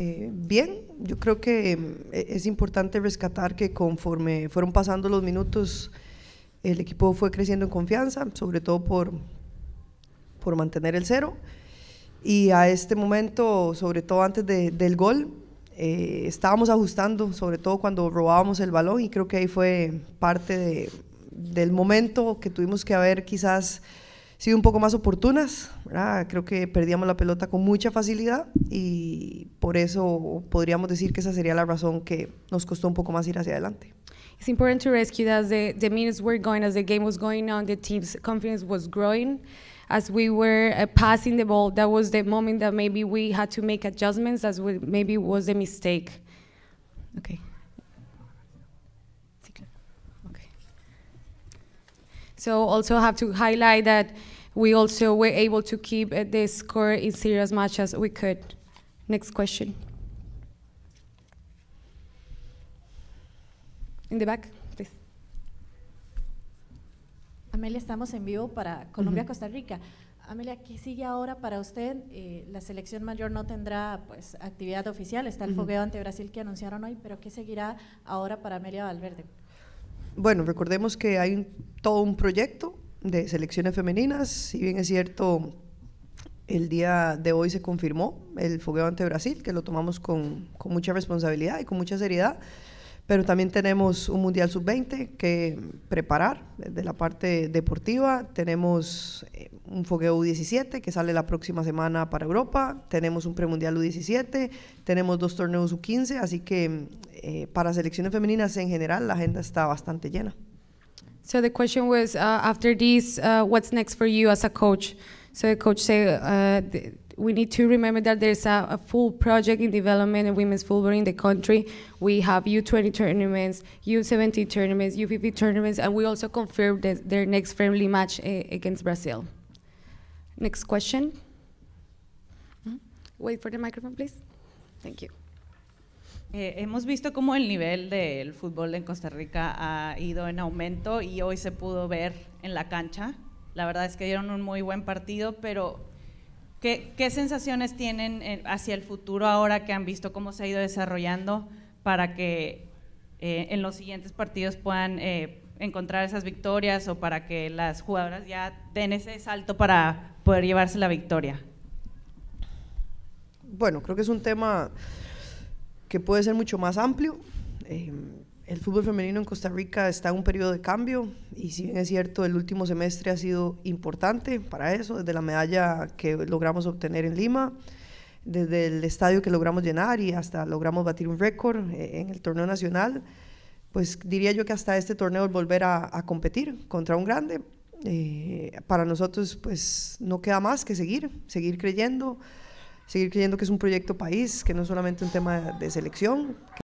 Eh, bien. Yo creo que em, e, es importante rescatar que conforme fueron pasando los minutos, el equipo fue creciendo en confianza, sobre todo por, por mantener el cero. Y a este momento, sobre todo antes del gol, eh, estábamos ajustando, sobre todo cuando robábamos el balón, y creo que ahí fue parte del momento que tuvimos que haber quizás sido un poco más oportunas. ¿verdad? Creo que perdíamos la pelota con mucha facilidad y por eso podríamos decir que esa sería la razón que nos costó un poco más ir hacia adelante. It's important to rescue that as the, the minutes were going, as the game was going on, the team's confidence was growing. As we were uh, passing the ball, that was the moment that maybe we had to make adjustments, as we, maybe was a mistake. Okay. So also have to highlight that we also were able to keep uh, the score in serious much as we could. Next question. In the back, please. Amelia, estamos en vivo para Colombia, Costa Rica. Amelia, ¿qué sigue ahora para usted? Eh, la selección mayor no tendrá pues actividad oficial, está el fogueo ante Brasil que anunciaron hoy, pero ¿qué seguirá ahora para Amelia Valverde? Bueno, recordemos que hay un todo un proyecto de selecciones femeninas, si bien es cierto, el día de hoy se confirmó el fogueo ante Brasil, que lo tomamos con, mucha responsabilidad y con mucha seriedad, pero también tenemos un Mundial Sub-20 que preparar desde la parte deportiva, tenemos eh, un fogueo U17 que sale la próxima semana para Europa, tenemos un premundial U17, tenemos dos torneos U15, así que eh, para selecciones femeninas en general la agenda está bastante llena. So the question was uh, after this, uh, what's next for you as a coach? So the coach said, uh, we need to remember that there's a, a, full project in development of women's football in the country. We have U20 tournaments, U17 tournaments, U50 tournaments, and we also confirmed their next friendly match eh, against Brazil. Next question. Mm-hmm. Wait for the microphone, please. Thank you. Eh, hemos visto cómo el nivel del fútbol en Costa Rica ha ido en aumento y hoy se pudo ver en la cancha. La verdad es que dieron un muy buen partido, pero ¿qué, sensaciones tienen eh, hacia el futuro ahora que han visto cómo se ha ido desarrollando para que eh, en los siguientes partidos puedan encontrar esas victorias o para que las jugadoras ya den ese salto para poder llevarse la victoria? Bueno, creo que es un tema que puede ser mucho más amplio. Eh, el fútbol femenino en Costa Rica está en un periodo de cambio y si bien es cierto, el último semestre ha sido importante para eso, desde la medalla que logramos obtener en Lima, desde el estadio que logramos llenar y hasta logramos batir un récord eh, en el torneo nacional, pues diría yo que hasta este torneo volver a, competir contra un grande, eh, para nosotros pues no queda más que seguir, seguir creyendo, seguir creyendo que es un proyecto país, que no es solamente un tema de selección.